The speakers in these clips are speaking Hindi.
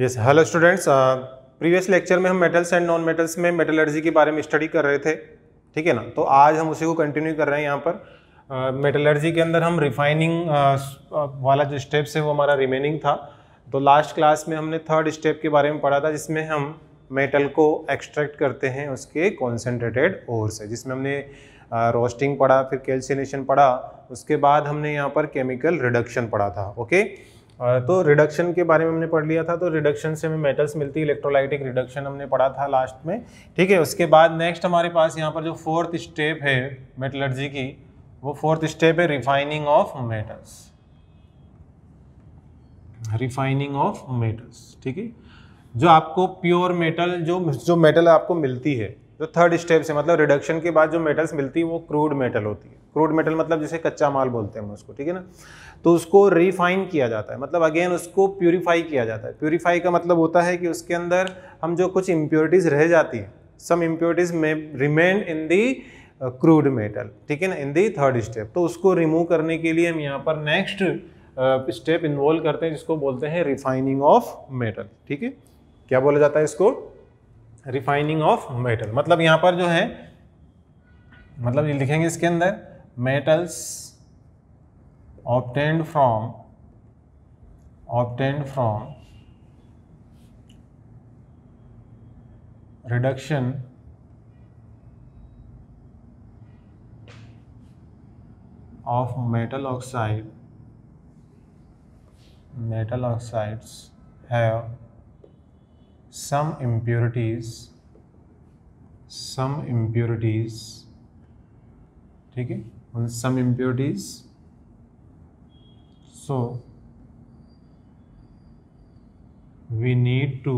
Yes hello students previous lecture में हम मेटल्स एंड नॉन मेटल्स में मेटल के बारे में स्टडी कर रहे थे ठीक है ना तो आज हम उसी को कंटिन्यू कर रहे हैं यहाँ पर मेटलर्जी uh, के अंदर हम रिफाइनिंग uh, uh, वाला जो स्टेप्स है वो हमारा रिमेनिंग था तो लास्ट क्लास में हमने थर्ड स्टेप के बारे में पढ़ा था जिसमें हम मेटल को एक्सट्रैक्ट करते हैं उसके कॉन्सेंट्रेटेड ओर से जिसमें हमने रोस्टिंग uh, पढ़ा फिर कैल्सिनेशन पढ़ा उसके बाद हमने यहाँ पर केमिकल रिडक्शन पढ़ा था ओके okay? तो रिडक्शन के बारे में हमने पढ़ लिया था तो रिडक्शन से हमें मेटल्स मिलती है इलेक्ट्रोलाइटिक रिडक्शन हमने पढ़ा था लास्ट में ठीक है उसके बाद नेक्स्ट हमारे पास यहाँ पर जो फोर्थ स्टेप है मेटलर्जी की वो फोर्थ स्टेप है refining of metals refining of metals ठीक है जो आपको प्योर मेटल जो जो मेटल आपको मिलती है जो थर्ड स्टेप से मतलब रिडक्शन के बाद जो मेटल्स मिलती है वो क्रूड मेटल होती है क्रूड मेटल मतलब जैसे कच्चा माल बोलते हैं हम उसको ठीक है ना तो उसको रिफाइन किया जाता है मतलब अगेन उसको प्योरीफाई किया जाता है प्योरीफाई का मतलब होता है कि उसके अंदर हम जो कुछ इम्प्योरिटीज़ रह जाती हैं some impurities may remain in the crude metal ठीक है ना इन दी थर्ड स्टेप तो उसको रिमूव करने के लिए हम यहाँ पर नेक्स्ट स्टेप इन्वॉल्व करते हैं जिसको बोलते हैं रिफाइनिंग ऑफ मेटल ठीक है क्या बोला जाता है इसको रिफाइनिंग ऑफ मेटल मतलब यहाँ पर जो है मतलब ये लिखेंगे इसके अंदर metals obtained from obtained from reduction of metal oxide metal oxides है some impurities some impurities ठीक है on some impurities so we need to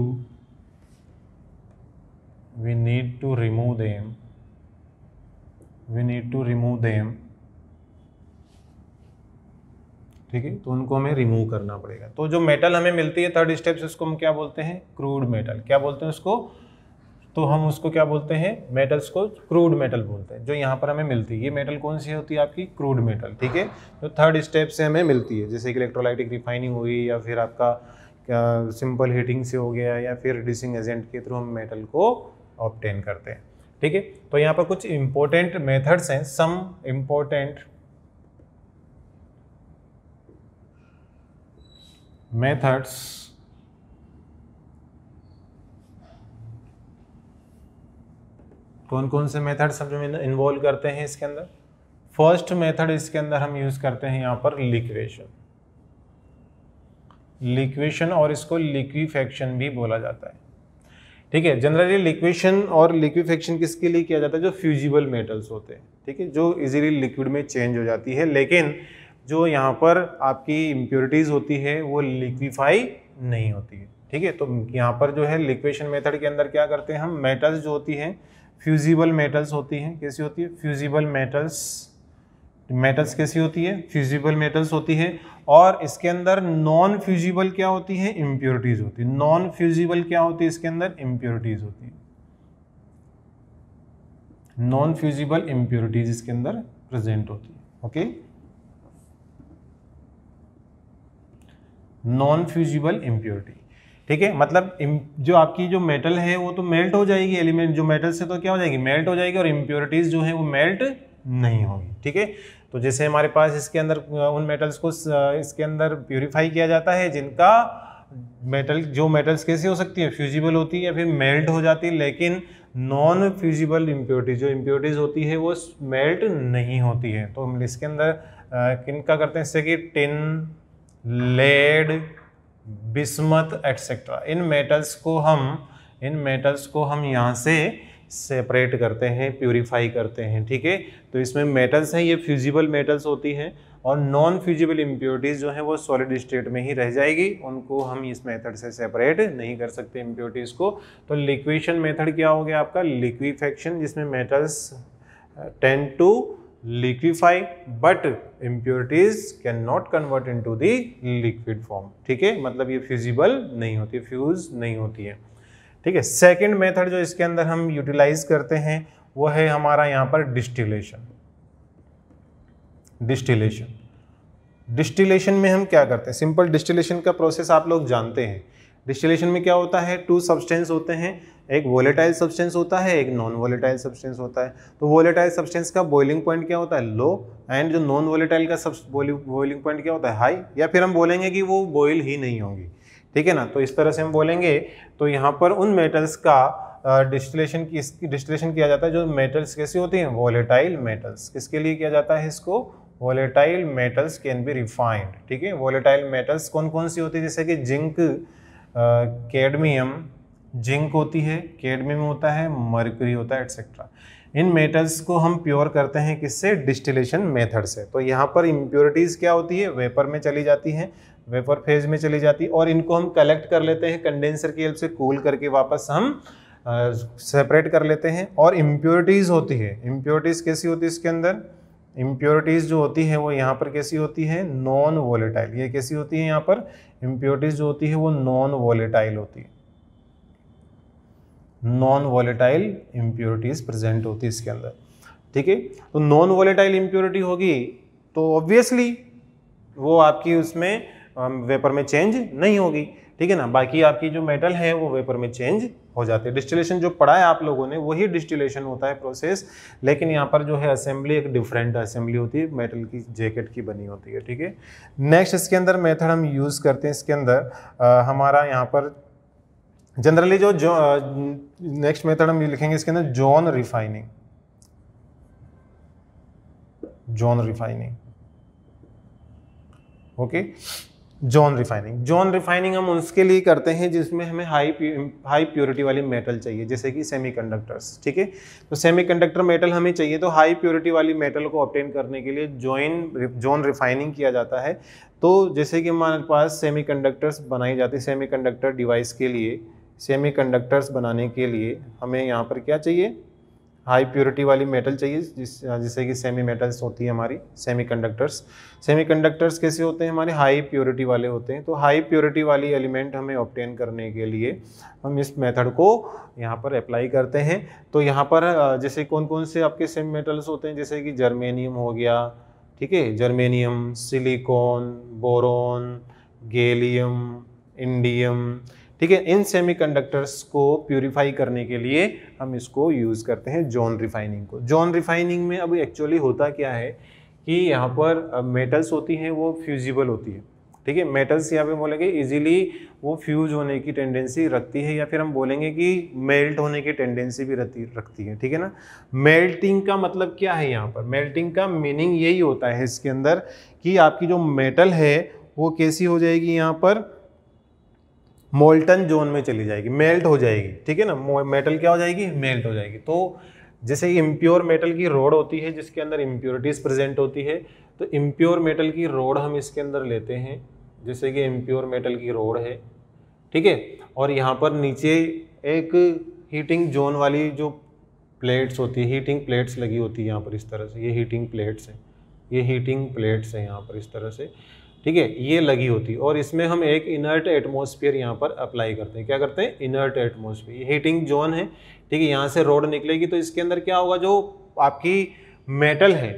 we need to remove them we need to remove them ठीक है तो उनको हमें रिमूव करना पड़ेगा तो जो मेटल हमें मिलती है थर्ड स्टेप से उसको हम क्या बोलते हैं क्रूड मेटल क्या बोलते हैं उसको तो हम उसको क्या बोलते हैं मेटल्स को क्रूड मेटल बोलते हैं जो यहाँ पर हमें मिलती है ये मेटल कौन सी होती है आपकी क्रूड मेटल ठीक है जो थर्ड स्टेप से हमें मिलती है जैसे कि इलेक्ट्रोलाइटिक रिफाइनिंग हुई या फिर आपका सिंपल हीटिंग से हो गया या फिर डिसिंग एजेंट के थ्रू हम मेटल को ऑप्टेन करते हैं ठीक है तो यहाँ पर कुछ इंपॉर्टेंट मेथड्स हैं सम इम्पोर्टेंट methods कौन कौन से मेथड्स हम जो इन्वॉल्व करते हैं इसके अंदर फर्स्ट मेथड इसके अंदर हम यूज़ करते हैं यहां पर लिक्वेशन लिक्वेशन और इसको लिक्विफेक्शन भी बोला जाता है ठीक है जनरली लिक्वेशन और लिक्विफेक्शन किसके लिए किया जाता है जो फ्यूजिबल मेटल्स होते हैं ठीक है जो इजीली लिक्विड में चेंज हो जाती है लेकिन जो यहाँ पर आपकी इम्प्योरिटीज़ होती है वो लिक्विफाई नहीं होती है ठीक है तो यहाँ पर जो है लिक्वेशन मेथड के अंदर क्या करते हैं हम मेटल्स जो होती हैं फ्यूजिबल मेटल्स होती हैं कैसी होती है फ्यूजिबल मेटल्स मेटल्स कैसी होती है फ्यूजिबल मेटल्स होती है और इसके अंदर नॉन फ्यूजिबल क्या होती है इम्प्योरिटीज़ होती है नॉन फ्यूजिबल क्या होती है इसके अंदर इम्प्योरिटीज़ होती है नॉन फ्यूजिबल इम्प्योरिटीज़ इसके अंदर प्रेजेंट होती है okay okay? Non fusible impurity ठीक है मतलब जो आपकी जो मेटल है वो तो मेल्ट हो जाएगी एलिमेंट जो मेटल से तो क्या हो जाएगी मेल्ट हो जाएगी और इम्प्योरिटीज़ जो है वो मेल्ट नहीं होगी ठीक है तो जैसे हमारे पास इसके अंदर उन मेटल्स को इसके अंदर प्योरीफाई किया जाता है जिनका मेटल जो मेटल्स कैसे हो सकती है फ्यूजिबल होती है या फिर मेल्ट हो जाती है लेकिन नॉन फ्यूजिबल इम्प्योरिटी जो इम्प्योरिटीज़ होती है वो मेल्ट नहीं होती है तो हम इसके अंदर किन का करते हैं जैसे कि टिन लेड बिस्मत एक्सेट्रा इन मेटल्स को हम इन मेटल्स को हम यहाँ से सेपरेट करते हैं प्योरीफाई करते हैं ठीक है तो इसमें मेटल्स हैं ये फ्यूजिबल मेटल्स होती हैं और नॉन फ्यूजिबल इम्प्योरिटीज़ जो हैं वो सॉलिड स्टेट में ही रह जाएगी उनको हम इस मेथड से सेपरेट नहीं कर सकते इम्प्योरिटीज़ को तो लिक्वेशन मेथड क्या हो गया आपका लिक्विफेक्शन जिसमें metals tend to liquefy but impurities cannot convert into the liquid form ठीक है मतलब ये फ्यूजिबल नहीं होती फ्यूज नहीं होती है ठीक है सेकेंड मेथड जो इसके अंदर हम यूटिलाइज करते हैं वो है हमारा यहाँ पर डिस्टिलेशन डिस्टिलेशन डिस्टिलेशन में हम क्या करते हैं सिंपल डिस्टिलेशन का प्रोसेस आप लोग जानते हैं डिस्टिलेशन में क्या होता है टू सब्सटेंस होते हैं एक वोलेटाइल सब्सटेंस होता है एक नॉन वोलेटाइल सब्सटेंस होता है तो वोलेटाइल सब्सटेंस का बॉइलिंग पॉइंट क्या होता है लो एंड जो नॉन वोलेटाइल का बॉइलिंग पॉइंट क्या होता है हाई या फिर हम बोलेंगे कि वो बॉयल ही नहीं होंगी ठीक है ना तो इस तरह से हम बोलेंगे तो यहाँ पर उन मेटल्स का डिस्टिलेशन की डिस्टिलेशन किया जाता है जो मेटल्स कैसी होती हैं वोलेटाइल मेटल्स किसके लिए किया जाता है इसको volatile metals can be refined ठीक है वोलेटाइल मेटल्स कौन कौन सी होती है जैसे कि जिंक कैडमियम जिंक होती है कैडमियम होता है मर्करी होता है एट्सेट्रा इन मेटल्स को हम प्योर करते हैं किससे डिस्टिलेशन मेथड से तो यहाँ पर इम्प्योरिटीज़ क्या होती है वेपर में चली जाती हैं वेपर फेज में चली जाती है और इनको हम कलेक्ट कर लेते हैं कंडेंसर की हेल्प से कूल करके वापस हम सेपरेट कर लेते हैं और इम्प्योरिटीज़ होती है इम्प्योरिटीज़ कैसी होती है इसके अंदर इम्प्योरिटीज़ जो होती है वो यहाँ पर कैसी होती है नॉन वोलेटाइल ये कैसी होती है यहाँ पर इम्प्योरिटीज जो होती है वो नॉन वॉलेटाइल होती है नॉन वॉलेटाइल इम्प्योरिटीज प्रेजेंट होती है इसके अंदर ठीक है तो नॉन वॉलेटाइल इम्प्योरिटी होगी तो ऑब्वियसली वो आपकी उसमें वेपर में चेंज नहीं होगी ठीक है ना बाकी आपकी जो मेटल है वो वेपर में चेंज हो जाते हैं डिस्टिलेशन जो पढ़ा है आप लोगों ने वही डिस्टिलेशन होता है प्रोसेस लेकिन यहाँ पर जो है असेंबली एक डिफरेंट असेंबली होती है मेटल की जैकेट की बनी होती है ठीक है नेक्स्ट इसके अंदर मेथड हम यूज़ करते हैं इसके अंदर आ, हमारा यहाँ पर जनरली जो नेक्स्ट मेथड हम लिखेंगे इसके अंदर zone refining zone refining okay okay? Zone refining zone refining हम उसके लिए करते हैं जिसमें हमें हाई हाई प्योरिटी वाली मेटल चाहिए जैसे कि सेमीकंडक्टर्स ठीक है तो सेमीकंडक्टर मेटल हमें चाहिए तो हाई प्योरिटी वाली मेटल को ऑप्टेन करने के लिए जॉइन जॉन रिफाइनिंग किया जाता है तो जैसे कि हमारे पास कंडक्टर्स बनाई जाती है कंडक्टर डिवाइस के लिए सेमी बनाने के लिए हमें यहाँ पर क्या चाहिए हाई प्योरिटी वाली मेटल चाहिए जिस हाँ, जिससे कि सेमी मेटल्स होती है हमारी सेमी कंडक्टर्स सेमी कंडक्टर्स कैसे होते हैं हमारे हाई प्योरिटी वाले होते हैं तो हाई प्योरिटी वाली एलिमेंट हमें ऑप्टेन करने के लिए हम इस मेथड को यहाँ पर अप्लाई करते हैं तो यहाँ पर हाँ, जैसे कौन कौन से आपके सेमी मेटल्स होते हैं जैसे कि जर्मेनियम हो गया ठीक है germanium silicon boron gallium indium ठीक है इन सेमीकंडक्टर्स को प्योरीफाई करने के लिए हम इसको यूज़ करते हैं जॉन रिफाइनिंग को जॉन रिफाइनिंग में अब एक्चुअली होता क्या है कि यहाँ पर मेटल्स होती हैं वो फ्यूजिबल होती है ठीक है मेटल्स यहाँ पे बोलेंगे इजीली वो फ्यूज होने की टेंडेंसी रखती है या फिर हम बोलेंगे कि मेल्ट होने की टेंडेंसी भी रहती रखती है ठीक है ना मेल्टिंग का मतलब क्या है यहाँ पर मेल्टिंग का मीनिंग यही होता है इसके अंदर कि आपकी जो मेटल है वो कैसी हो जाएगी यहाँ पर मोल्टन जोन में चली जाएगी मेल्ट हो जाएगी ठीक है ना मेटल क्या हो जाएगी मेल्ट हो जाएगी तो जैसे इम्प्योर मेटल की रोड होती है जिसके अंदर इम्प्योरिटीज़ प्रेजेंट होती है तो इम्प्योर मेटल की रोड हम इसके अंदर लेते हैं जैसे कि इम्प्योर मेटल की रोड है ठीक है और यहाँ पर नीचे एक हीटिंग जोन वाली जो प्लेट्स होती है हीटिंग प्लेट्स लगी होती है यहाँ पर इस तरह से ये हीटिंग प्लेट्स हैं ये हीटिंग प्लेट्स हैं यहाँ पर इस तरह से ठीक है ये लगी होती है और इसमें हम एक इनर्ट एटमोसफियर यहाँ पर अप्लाई करते हैं क्या करते हैं इनर्ट एटमोसफियर हीटिंग जोन है ठीक है यहाँ से रोड निकलेगी तो इसके अंदर क्या होगा जो आपकी मेटल है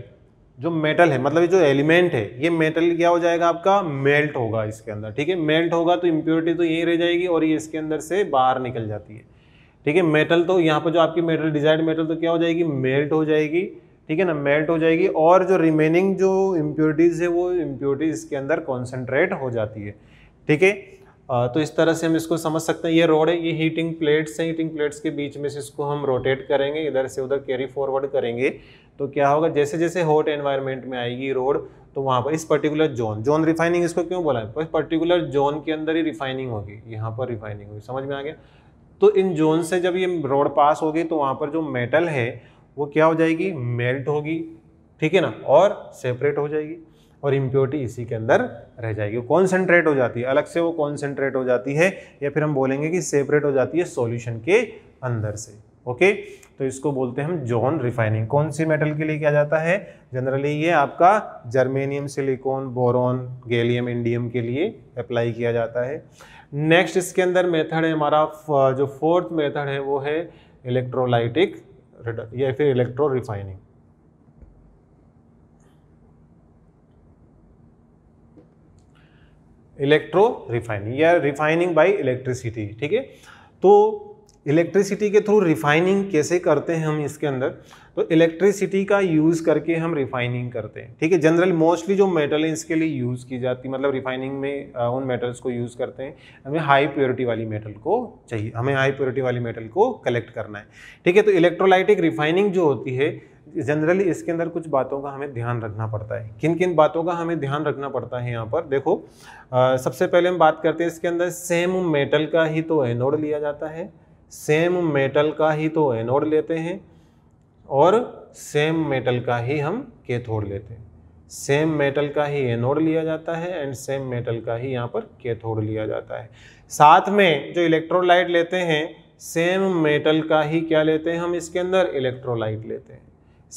जो मेटल है मतलब जो एलिमेंट है ये मेटल क्या हो जाएगा आपका मेल्ट होगा इसके अंदर ठीक है मेल्ट होगा तो इम्प्योरिटी तो यहीं रह जाएगी और ये इसके अंदर से बाहर निकल जाती है ठीक है मेटल तो यहाँ पर जो आपकी मेटल डिजाइड मेटल तो क्या हो जाएगी मेल्ट हो जाएगी ठीक है ना मेल्ट हो जाएगी और जो रिमेनिंग जो इम्प्योरिटीज़ है वो इम्प्योरिटीज़ के अंदर कॉन्सेंट्रेट हो जाती है ठीक है तो इस तरह से हम इसको समझ सकते हैं ये रोड है ये हीटिंग प्लेट्स हैं हीटिंग प्लेट्स के बीच में से इसको हम रोटेट करेंगे इधर से उधर कैरी फॉरवर्ड करेंगे तो क्या होगा जैसे जैसे हॉट एनवायरनमेंट में आएगी रोड तो वहाँ पर इस पर्टिकुलर जोन जोन रिफाइनिंग इसको क्यों बोला है इस पर्टिकुलर जोन के अंदर ही रिफाइनिंग होगी यहाँ पर रिफाइनिंग होगी समझ में आ गया तो इन जोन से जब ये रोड पास होगी तो वहाँ पर जो मेटल है वो क्या हो जाएगी मेल्ट होगी ठीक है ना और सेपरेट हो जाएगी और इम्प्योरिटी इसी के अंदर रह जाएगी कॉन्सेंट्रेट हो जाती है अलग से वो कॉन्सेंट्रेट हो जाती है या फिर हम बोलेंगे कि सेपरेट हो जाती है सॉल्यूशन के अंदर से ओके तो इसको बोलते हैं हम जोन रिफाइनिंग कौन सी मेटल के लिए किया जाता है जनरली ये आपका germanium silicon boron gallium indium के लिए अप्लाई किया जाता है नेक्स्ट इसके अंदर मेथड है हमारा जो फोर्थ मेथड है वो है इलेक्ट्रोलाइटिक या फिर इलेक्ट्रो रिफाइनिंग इलेक्ट्रो रिफाइनिंग या रिफाइनिंग बाय इलेक्ट्रिसिटी ठीक है तो इलेक्ट्रिसिटी के थ्रू रिफाइनिंग कैसे करते हैं हम इसके अंदर तो इलेक्ट्रिसिटी का यूज़ करके हम रिफाइनिंग करते हैं ठीक है जनरल मोस्टली जो मेटल है इसके लिए यूज़ की जाती मतलब रिफाइनिंग में उन मेटल्स को यूज़ करते हैं हमें हाई प्योरिटी वाली मेटल को चाहिए हमें हाई प्योरिटी वाली मेटल को कलेक्ट करना है ठीक है तो इलेक्ट्रोलाइटिक रिफाइनिंग जो होती है जनरली इसके अंदर कुछ बातों का हमें ध्यान रखना पड़ता है किन किन बातों का हमें ध्यान रखना पड़ता है यहाँ पर देखो आ, सबसे पहले हम बात करते हैं इसके अंदर सेम मेटल का ही तो एनोड लिया जाता है सेम मेटल का ही तो एनोड लेते हैं और सेम मेटल का ही हम केथोड़ लेते हैं सेम मेटल का ही एनोड लिया जाता है एंड सेम मेटल का ही यहाँ पर थोड़ लिया जाता है साथ में जो इलेक्ट्रोलाइट लेते हैं सेम मेटल का ही क्या लेते हैं हम इसके अंदर इलेक्ट्रोलाइट लेते हैं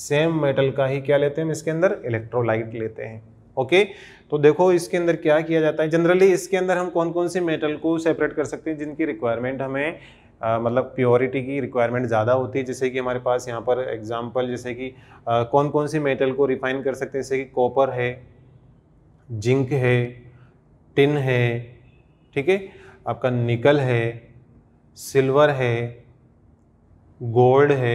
सेम मेटल का ही क्या लेते हैं हम इसके अंदर इलेक्ट्रोलाइट लेते हैं ओके तो देखो इसके अंदर क्या किया जाता है जनरली इसके अंदर हम कौन कौन से मेटल को सेपरेट कर सकते हैं जिनकी रिक्वायरमेंट हमें मतलब प्योरिटी की रिक्वायरमेंट ज़्यादा होती है जैसे कि हमारे पास यहाँ पर एग्जाम्पल जैसे कि आ, कौन कौन सी मेटल को रिफाइन कर सकते हैं जैसे कि कॉपर है जिंक है टिन है ठीक है आपका निकल है सिल्वर है गोल्ड है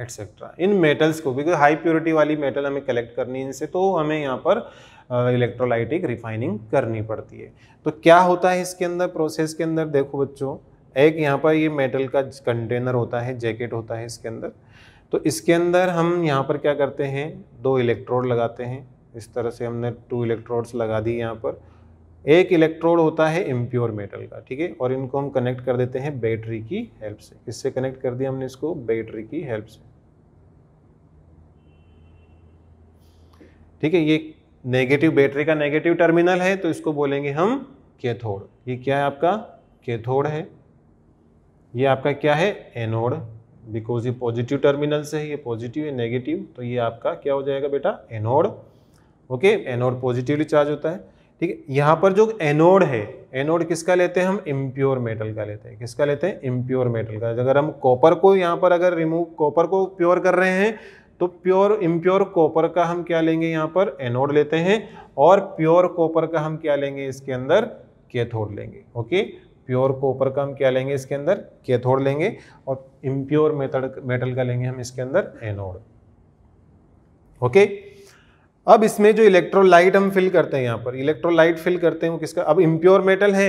एट्सेट्रा इन मेटल्स को बिकॉज हाई प्योरिटी वाली मेटल हमें कलेक्ट करनी है इनसे तो हमें यहाँ पर इलेक्ट्रोलाइटिक रिफाइनिंग करनी पड़ती है तो क्या होता है इसके अंदर प्रोसेस के अंदर देखो बच्चों एक यहाँ पर ये मेटल का कंटेनर होता है जैकेट होता है इसके अंदर तो इसके अंदर हम यहाँ पर क्या करते हैं दो इलेक्ट्रोड लगाते हैं इस तरह से हमने टू इलेक्ट्रोड्स लगा दी यहाँ पर एक इलेक्ट्रोड होता है इम्प्योर मेटल का ठीक है और इनको हम कनेक्ट कर देते हैं बैटरी की हेल्प से किससे कनेक्ट कर दिया हमने इसको बैटरी की हेल्प से ठीक है ये नेगेटिव बैटरी का नेगेटिव टर्मिनल है तो इसको बोलेंगे हम कैथोड ये क्या है आपका कैथोड है ये आपका क्या है एनोड बिकॉज ये पॉजिटिव टर्मिनल से है ये पॉजिटिव है नेगेटिव तो ये आपका क्या हो जाएगा बेटा anode okay anode positively charge होता है ठीक है यहाँ पर जो एनोड है एनोड किसका लेते हैं हम इम्प्योर मेटल का लेते हैं किसका लेते हैं इम्प्योर मेटल का अगर हम कॉपर को यहाँ पर अगर रिमूव कॉपर को प्योर कर रहे हैं तो प्योर इम्प्योर कॉपर का हम क्या लेंगे यहाँ पर एनोड लेते हैं और प्योर कॉपर का हम क्या लेंगे इसके अंदर कैथोड लेंगे ओके प्योर कॉपर का हम क्या लेंगे इसके अंदर कैथोड लेंगे और इम्प्योर मेथड मेटल का लेंगे हम इसके अंदर एनोड ओके अब इसमें जो इलेक्ट्रोलाइट हम फिल करते हैं यहाँ पर इलेक्ट्रोलाइट फिल करते हैं वो किसका अब इम्प्योर मेटल है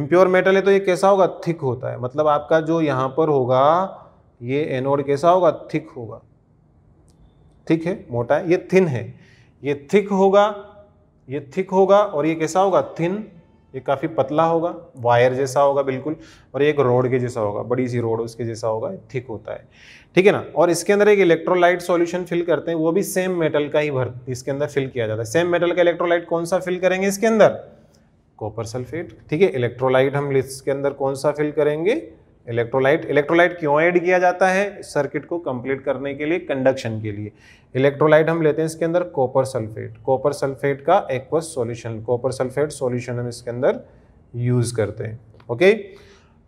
इम्प्योर मेटल है तो ये कैसा होगा थिक होता है मतलब आपका जो यहाँ पर होगा ये एनोड कैसा होगा थिक होगा थिक है मोटा है ये थिन है ये थिक होगा ये थिक होगा और ये कैसा होगा थिन ये काफ़ी पतला होगा वायर जैसा होगा बिल्कुल और एक रोड के जैसा होगा बड़ी सी रोड उसके जैसा होगा थिक होता है ठीक है ना और इसके अंदर एक इलेक्ट्रोलाइट सॉल्यूशन फिल करते हैं वो भी सेम मेटल का ही भर इसके अंदर फिल किया जाता है सेम मेटल का इलेक्ट्रोलाइट कौन सा फिल करेंगे इसके अंदर कॉपर सल्फेट ठीक है इलेक्ट्रोलाइट हम इसके अंदर कौन सा फिल करेंगे इलेक्ट्रोलाइट इलेक्ट्रोलाइट क्यों ऐड किया जाता है सर्किट को कंप्लीट करने के लिए कंडक्शन के लिए इलेक्ट्रोलाइट हम लेते हैं इसके अंदर कॉपर सल्फेट कॉपर सल्फेट का aqueous solution copper sulphate solution हम इसके अंदर यूज़ करते हैं ओके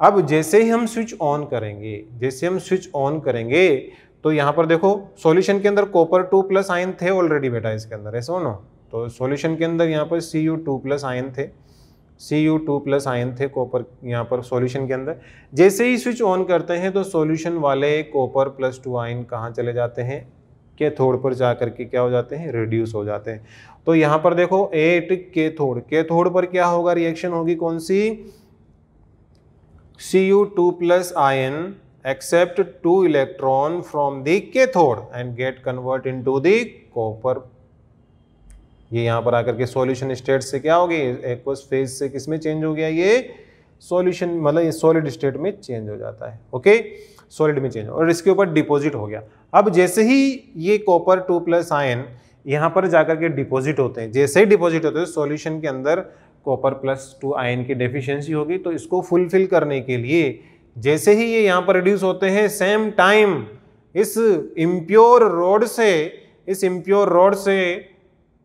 अब जैसे ही हम स्विच ऑन करेंगे जैसे हम स्विच ऑन करेंगे तो यहाँ पर देखो सॉल्यूशन के अंदर कॉपर टू प्लस आयन थे ऑलरेडी बेटा इसके अंदर ऐसा हो ना तो सॉल्यूशन के अंदर यहाँ पर C U two plus ion थे C U two plus ion थे कॉपर यहाँ पर सॉल्यूशन के अंदर जैसे ही स्विच ऑन करते हैं तो सॉल्यूशन वाले कॉपर प्लस टू आयन कहाँ चले जाते हैं थोड़ पर जा करके क्या हो जाते हैं रिड्यूस हो जाते हैं तो यहाँ पर देखो एट के थोड़ के थोड़ पर क्या होगा रिएक्शन होगी कौन सी C U two plus ion accept two electron from from के थोड़ and get convert into copper ये यहाँ पर आकर के सॉल्यूशन स्टेट से क्या हो गई एक्वस फेज से किस में चेंज हो गया ये सॉल्यूशन मतलब ये सॉलिड स्टेट में चेंज हो जाता है ओके सॉलिड में चेंज और इसके ऊपर डिपॉजिट हो गया अब जैसे ही ये कॉपर टू प्लस आयन यहाँ पर जाकर के डिपॉजिट होते हैं जैसे ही डिपॉजिट होते हैं सॉल्यूशन तो के अंदर कॉपर प्लस टू आयन की डेफिशिएंसी होगी तो इसको फुलफिल करने के लिए जैसे ही ये यहाँ पर रिड्यूस होते हैं सेम टाइम इस इम्प्योर रोड से इस इम्प्योर रोड से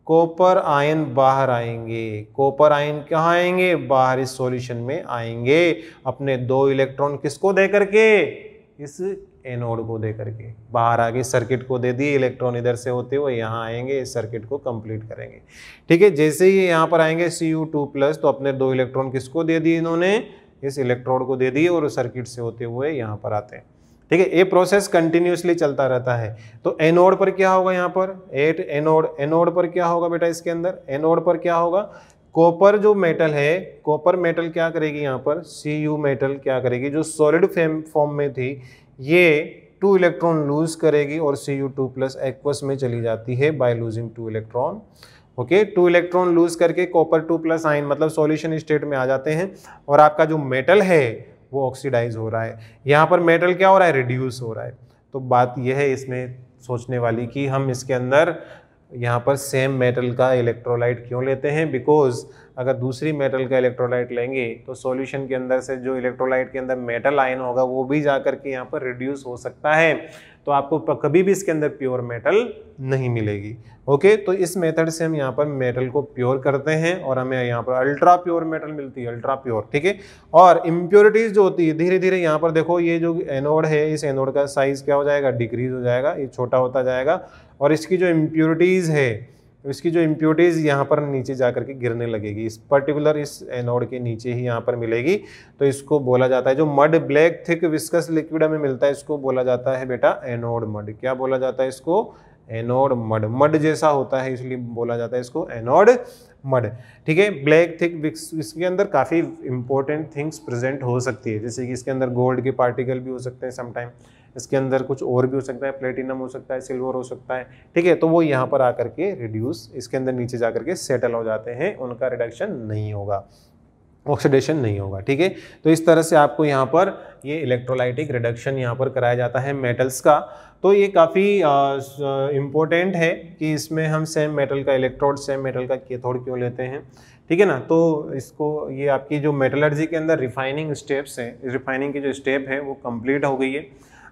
कॉपर आयन बाहर आएंगे कॉपर आयन कहाँ आएंगे बाहर इस सॉल्यूशन में आएंगे अपने दो इलेक्ट्रॉन किसको दे करके इस एनोड को दे करके बाहर आगे सर्किट को दे दिए इलेक्ट्रॉन इधर से होते हुए यहाँ आएंगे इस सर्किट को कंप्लीट करेंगे ठीक है जैसे ही यहाँ पर आएंगे सी यू टू प्लस तो अपने दो इलेक्ट्रॉन किसको दे दिए इन्होंने इस इलेक्ट्रोड को दे दिए और सर्किट से होते हुए यहाँ पर आते हैं ठीक है ये प्रोसेस कंटिन्यूसली चलता रहता है तो एनोड पर क्या होगा यहाँ पर एट एनोड एनोड पर क्या होगा बेटा इसके अंदर एनोड पर क्या होगा कॉपर जो मेटल है कॉपर मेटल क्या करेगी यहाँ पर सी यू मेटल क्या करेगी जो सॉलिड फेम फॉर्म में थी ये टू इलेक्ट्रॉन लूज करेगी और C U two plus aqueous में चली जाती है by losing two electron okay two electron lose करके कॉपर टू प्लस आइन मतलब सॉल्यूशन स्टेट में आ जाते हैं और आपका जो मेटल है वो ऑक्सीडाइज हो रहा है यहाँ पर मेटल क्या हो रहा है रिड्यूस हो रहा है तो बात यह है इसमें सोचने वाली कि हम इसके अंदर यहाँ पर सेम मेटल का इलेक्ट्रोलाइट क्यों लेते हैं बिकॉज अगर दूसरी मेटल का इलेक्ट्रोलाइट लेंगे तो सॉल्यूशन के अंदर से जो इलेक्ट्रोलाइट के अंदर मेटल आयन होगा वो भी जा कर के यहाँ पर रिड्यूस हो सकता है तो आपको कभी भी इसके अंदर प्योर मेटल नहीं मिलेगी ओके तो इस मेथड से हम यहाँ पर मेटल को प्योर करते हैं और हमें यहाँ पर अल्ट्रा प्योर मेटल मिलती है अल्ट्रा प्योर ठीक है और इम्प्योरिटीज़ जो होती है धीरे धीरे यहाँ पर देखो ये जो एनोड है इस एनोड का साइज़ क्या हो जाएगा डिक्रीज हो जाएगा ये छोटा होता जाएगा और इसकी जो इम्प्योरिटीज़ है इसकी जो इम्प्योरिटीज़ यहाँ पर नीचे जा करके गिरने लगेगी इस पर्टिकुलर इस एनोड के नीचे ही यहाँ पर मिलेगी तो इसको बोला जाता है जो mud black thick viscous liquid हमें मिलता है इसको बोला जाता है बेटा एनोड मड क्या बोला जाता है इसको एनोड मड मड जैसा होता है इसलिए बोला जाता है इसको एनोड मड ठीक है ब्लैक थिक इसके अंदर काफ़ी इंपॉर्टेंट थिंग्स प्रेजेंट हो सकती है जैसे कि इसके अंदर गोल्ड के पार्टिकल भी हो सकते हैं समटाइम इसके अंदर कुछ और भी हो सकता है प्लेटिनम हो सकता है सिल्वर हो सकता है ठीक है तो वो यहाँ पर आकर के रिड्यूस इसके अंदर नीचे जा करके सेटल हो जाते हैं उनका रिडक्शन नहीं होगा ऑक्सीडेशन नहीं होगा ठीक है तो इस तरह से आपको यहाँ पर ये इलेक्ट्रोलाइटिक रिडक्शन यहाँ पर कराया जाता है मेटल्स का तो ये काफ़ी इम्पोर्टेंट है कि इसमें हम सेम मेटल का इलेक्ट्रोड सेम मेटल का केथोड क्यों लेते हैं ठीक है ना तो इसको ये आपकी जो मेटलर्जी के अंदर रिफाइनिंग स्टेप्स हैं रिफाइनिंग की जो स्टेप है वो कम्प्लीट हो गई है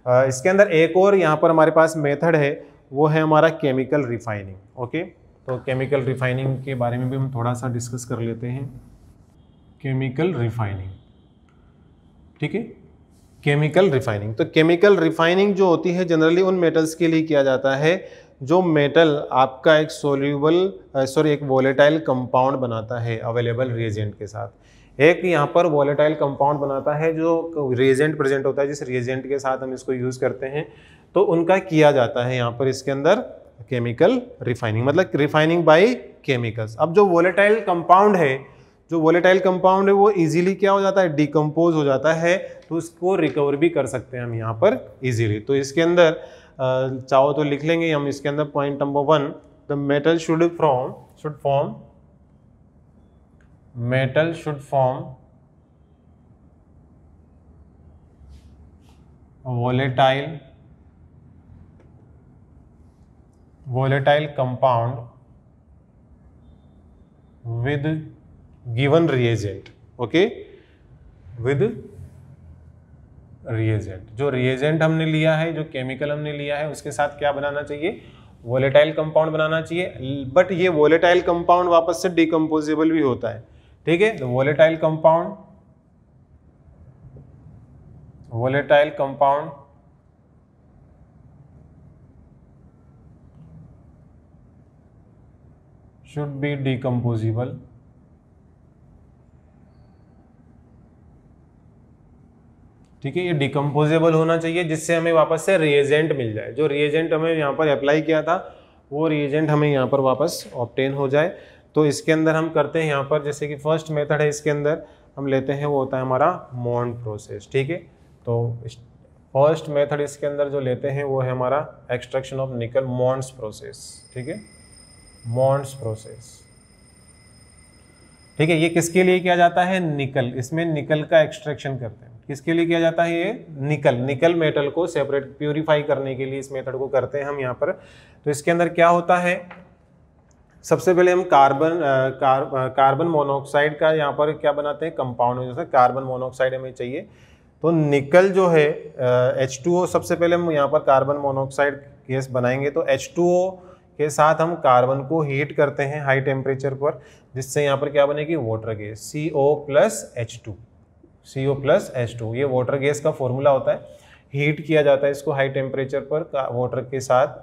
इसके अंदर एक और यहाँ पर हमारे पास मेथड है वो है हमारा केमिकल रिफाइनिंग ओके तो केमिकल रिफाइनिंग के बारे में भी हम थोड़ा सा डिस्कस कर लेते हैं केमिकल रिफाइनिंग ठीक है केमिकल रिफाइनिंग तो केमिकल रिफाइनिंग जो होती है जनरली उन मेटल्स के लिए किया जाता है जो मेटल आपका एक सोल्यूबल सॉरी एक वोलेटाइल कंपाउंड बनाता है अवेलेबल रिएजेंट के साथ एक यहाँ पर वॉलेटाइल कंपाउंड बनाता है जो रेजेंट प्रेजेंट होता है जिस रेजेंट के साथ हम इसको यूज़ करते हैं तो उनका किया जाता है यहाँ पर इसके अंदर केमिकल रिफाइनिंग मतलब रिफाइनिंग बाई केमिकल्स अब जो वॉलेटाइल कंपाउंड है जो वॉलेटाइल कंपाउंड है वो इजीली क्या हो जाता है डिकम्पोज हो जाता है तो उसको रिकवर भी कर सकते हैं हम यहाँ पर इजीली तो इसके अंदर चाहो तो लिख लेंगे हम इसके अंदर point number one the metal should from should form metal should form volatile volatile compound with given reagent okay with reagent जो रिएजेंट हमने लिया है जो केमिकल हमने लिया है उसके साथ क्या बनाना चाहिए वोलेटाइल कंपाउंड बनाना चाहिए बट ये वोलेटाइल कंपाउंड वापस से डिकम्पोजेबल भी होता है ठीक है तो volatile compound volatile compound should be decomposable ठीक है ये डिकम्पोजेबल होना चाहिए जिससे हमें वापस से रिएजेंट मिल जाए जो रिएजेंट हमें यहाँ पर अप्लाई किया था वो रिएजेंट हमें यहाँ पर वापस ऑप्टेन हो जाए तो इसके अंदर हम करते हैं यहाँ पर जैसे कि फर्स्ट मेथड है इसके अंदर हम लेते हैं वो होता है हमारा मॉन्ड प्रोसेस ठीक है तो फर्स्ट मेथड इसके अंदर जो लेते हैं वो है हमारा एक्सट्रैक्शन ऑफ निकल मॉन्ड्स प्रोसेस ठीक है मॉन्ड्स प्रोसेस ठीक है ये किसके लिए किया जाता है निकल इसमें निकल का एक्सट्रैक्शन करते हैं किसके लिए किया जाता है ये निकल निकल मेटल को सेपरेट प्यूरिफाई करने के लिए इस मेथड को करते हैं हम यहाँ पर तो इसके अंदर क्या होता है सबसे पहले हम कार्बन कार्बन मोनोऑक्साइड का यहाँ पर क्या बनाते हैं कंपाउंड जैसे कार्बन मोनोऑक्साइड हमें चाहिए तो निकल जो है एच टू ओ सबसे पहले हम यहाँ पर कार्बन मोनोऑक्साइड गैस बनाएंगे तो एच टू ओ के साथ हम कार्बन को हीट करते हैं हाई टेम्परेचर पर जिससे यहाँ पर क्या बनेगी water gas C O plus H two C O plus H two ये वाटर गैस का फॉर्मूला होता है हीट किया जाता है इसको हाई टेम्परेचर पर वाटर के साथ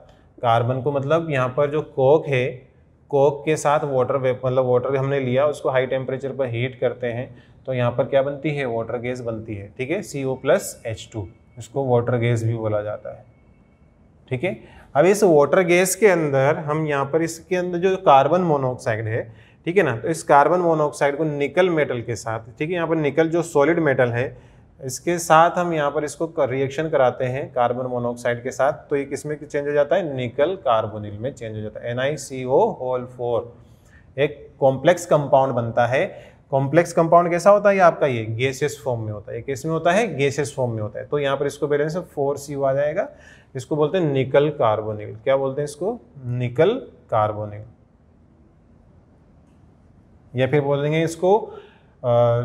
कार्बन को मतलब यहाँ पर जो कोक है कोक के साथ वाटर मतलब वाटर हमने लिया उसको हाई टेम्परेचर पर हीट करते हैं तो यहाँ पर क्या बनती है वाटर गैस बनती है ठीक है C O plus H two इसको वाटर गैस भी बोला जाता है ठीक है अब इस वाटर गैस के अंदर हम यहाँ पर इसके अंदर जो कार्बन मोनोऑक्साइड है ठीक है ना तो इस कार्बन मोनोऑक्साइड को निकल मेटल के साथ ठीक है यहाँ पर निकल जो सॉलिड मेटल है इसके साथ हम यहाँ पर इसको रिएक्शन कराते हैं कार्बन मोनोऑक्साइड के साथ तो ये किस में चेंज हो जाता है निकल कार्बोनिल में चेंज हो जाता है एन होल फोर एक कॉम्प्लेक्स कंपाउंड बनता है कॉम्प्लेक्स कंपाउंड कैसा होता है आपका ये गैसियस फॉर्म में होता है किस में होता है गैसियस फॉर्म में होता है तो यहाँ पर इसको बैलेंस फोर सी आ जाएगा इसको बोलते हैं निकल कार्बोनिल क्या बोलते हैं इसको निकल कार्बोनिल या फिर बोल देंगे इसको आ,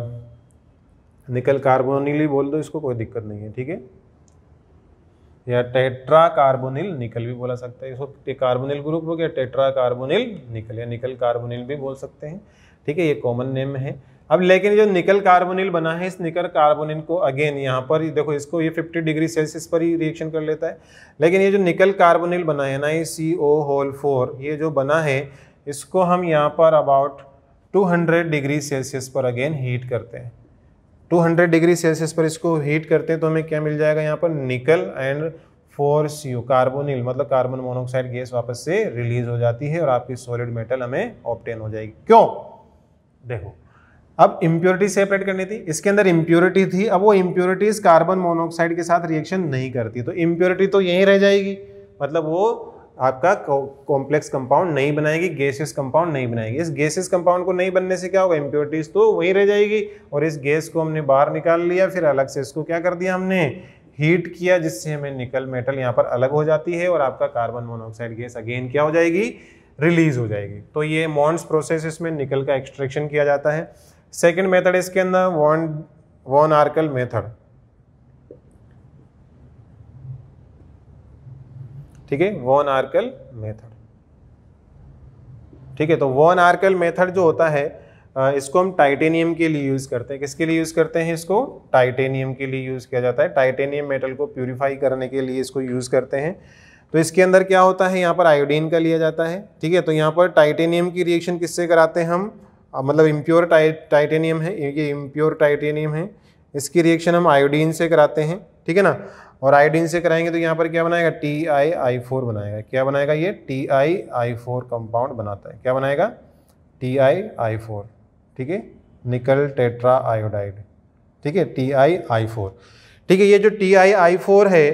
निकल कार्बोनिल बोल दो इसको कोई दिक्कत नहीं है ठीक है या टेट्रा कार्बोनिल निकल भी बोला सकता है इसको कार्बोनिल ग्रुप हो गया टेट्रा कार्बोनिल निकल या निकल कार्बोनिल भी बोल सकते हैं ठीक है ये कॉमन नेम है अब लेकिन जो निकल कार्बोनिल बना है इस निकल कार्बोनिल को अगेन यहाँ पर देखो इसको ये 50 डिग्री सेल्सियस पर ही रिएक्शन कर लेता है लेकिन ये जो निकल कार्बोनिल बना है ना ये सी ओ होल फोर ये जो बना है इसको हम यहाँ पर अबाउट 200 डिग्री सेल्सियस पर अगेन हीट करते हैं 200 डिग्री सेल्सियस पर इसको हीट करते हैं तो हमें क्या मिल जाएगा यहाँ पर nickel and four C carbonyl मतलब कार्बन मोनोक्साइड गैस वापस से रिलीज हो जाती है और आपकी सॉलिड मेटल हमें ऑप्टेन हो जाएगी क्यों देखो अब इम्प्योरिटी सेपरेट करनी थी इसके अंदर इम्प्योरिटी थी अब वो इम्प्योरिटीज कार्बन मोनोक्साइड के साथ रिएक्शन नहीं करती तो इम्प्योरिटी तो यहीं रह जाएगी मतलब वो आपका कॉम्प्लेक्स कंपाउंड नहीं बनाएगी गैसियस कंपाउंड नहीं बनाएगी इस गैसियस कंपाउंड को नहीं बनने से क्या होगा इम्प्योरिटीज तो वहीं रह जाएगी और इस गैस को हमने बाहर निकाल लिया फिर अलग से इसको क्या कर दिया हमने हीट किया जिससे हमें निकल मेटल यहाँ पर अलग हो जाती है और आपका कार्बन मोनोऑक्साइड गैस अगेन क्या हो जाएगी रिलीज हो जाएगी तो ये मॉन्ड्स प्रोसेस इसमें निकल का एक्सट्रैक्शन किया जाता है सेकेंड मेथड इसके अंदर वॉन वॉन आर्कल मेथड ठीक है वॉन आर्कल मेथड ठीक है तो वॉन आर्कल मेथड जो होता है इसको हम टाइटेनियम के लिए यूज़ करते हैं किसके लिए यूज़ करते हैं इसको टाइटेनियम के लिए यूज़ किया जाता है टाइटेनियम मेटल को प्यूरिफाई करने के लिए इसको यूज़ करते हैं तो इसके अंदर क्या होता है यहाँ पर आयोडीन का लिया जाता है ठीक है तो यहाँ पर टाइटेनियम की रिएक्शन किससे कराते हैं हम मतलब इम्प्योर टाइटेनियम है ये इम्प्योर टाइटेनियम है इसकी रिएक्शन हम आयोडीन से कराते हैं ठीक है ना और आयोडीन से कराएंगे तो यहाँ पर क्या बनाएगा टी आई आई फोर बनाएगा क्या बनाएगा ये T I I four compound बनाता है क्या बनाएगा टी आई आई फोर ठीक है निकल टेट्रा आयोडाइड ठीक है टी आई आई फोर ठीक है ये जो टी आई आई फोर है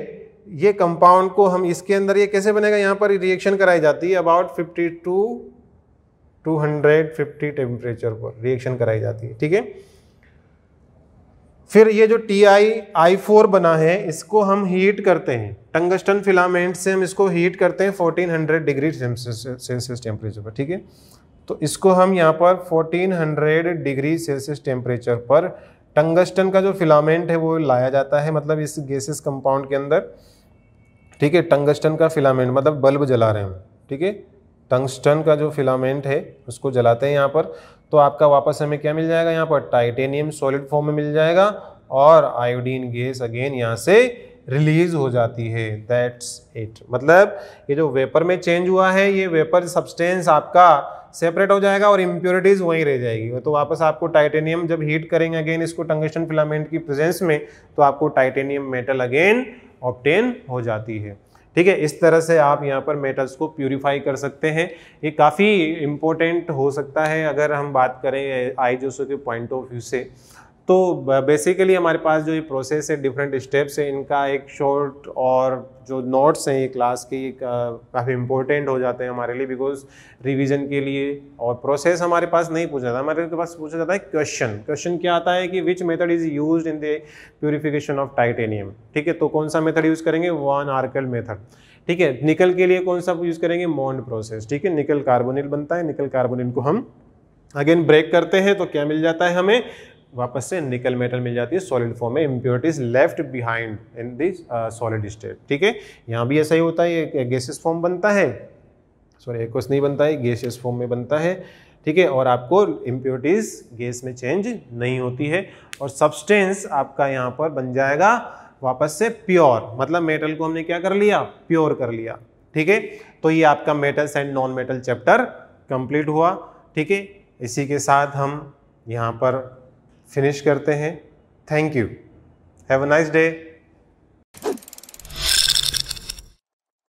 ये कंपाउंड को हम इसके अंदर ये कैसे बनेगा यहाँ पर रिएक्शन कराई जाती है about fifty two two hundred fifty temperature पर रिएक्शन कराई जाती है ठीक है फिर ये जो टी आई आई फोर बना है इसको हम हीट करते हैं टंगस्टन फिलामेंट से हम इसको हीट करते हैं 1400 डिग्री सेल्सियस टेम्परेचर पर ठीक है तो इसको हम यहाँ पर 1400 डिग्री सेल्सियस टेम्परेचर पर टंगस्टन का जो फिलामेंट है वो लाया जाता है मतलब इस गैसेस कंपाउंड के अंदर ठीक है टंगस्टन का फिलामेंट मतलब बल्ब जला रहे हैं हम ठीक है टंगस्टन का जो फिलामेंट है उसको जलाते हैं यहाँ पर तो आपका वापस हमें क्या मिल जाएगा यहाँ पर टाइटेनियम सॉलिड फॉर्म में मिल जाएगा और आयोडीन गैस अगेन यहाँ से रिलीज हो जाती है दैट्स इट मतलब ये जो वेपर में चेंज हुआ है ये वेपर सब्सटेंस आपका सेपरेट हो जाएगा और इम्प्योरिटीज़ वहीं रह जाएगी तो वापस आपको टाइटेनियम जब हीट करेंगे अगेन इसको टंगेशन फिलामेंट की प्रेजेंस में तो आपको टाइटेनियम मेटल अगेन ऑप्टेन हो जाती है ठीक है इस तरह से आप यहाँ पर मेटल्स को प्योरीफाई कर सकते हैं ये काफ़ी इम्पोर्टेंट हो सकता है अगर हम बात करें आई सो के पॉइंट ऑफ व्यू से तो बेसिकली हमारे पास जो ये प्रोसेस है डिफरेंट स्टेप्स है इनका एक शॉर्ट और जो नोट्स हैं ये क्लास की काफ़ी इम्पोर्टेंट हो जाते हैं हमारे लिए बिकॉज रिवीजन के लिए और प्रोसेस हमारे पास नहीं पूछा जाता हमारे पास पूछा जाता है क्वेश्चन क्वेश्चन क्या आता है कि which method is use in the purification of titanium ठीक है तो कौन सा मेथड यूज़ करेंगे वन आर्कल मेथड ठीक है निकल के लिए कौन सा यूज़ करेंगे मॉन्ड प्रोसेस ठीक है निकल कार्बोनिल बनता है निकल कार्बोनिल को हम अगेन ब्रेक करते हैं तो क्या मिल जाता है हमें वापस से निकल मेटल मिल जाती है सॉलिड फॉर्म में impurities left behind in this solid state ठीक है यहाँ भी ऐसा ही होता है ये गैसियस फॉर्म बनता है सॉरी एक्वस नहीं बनता है गैसियस फॉर्म में बनता है ठीक है और आपको इम्प्योरिटीज गैस में चेंज नहीं होती है और सब्सटेंस आपका यहाँ पर बन जाएगा वापस से प्योर मतलब मेटल को हमने क्या कर लिया प्योर कर लिया ठीक है तो ये आपका metals and non metal chapter complete हुआ ठीक है इसी के साथ हम यहाँ पर फिनिश करते हैं thank you have a nice day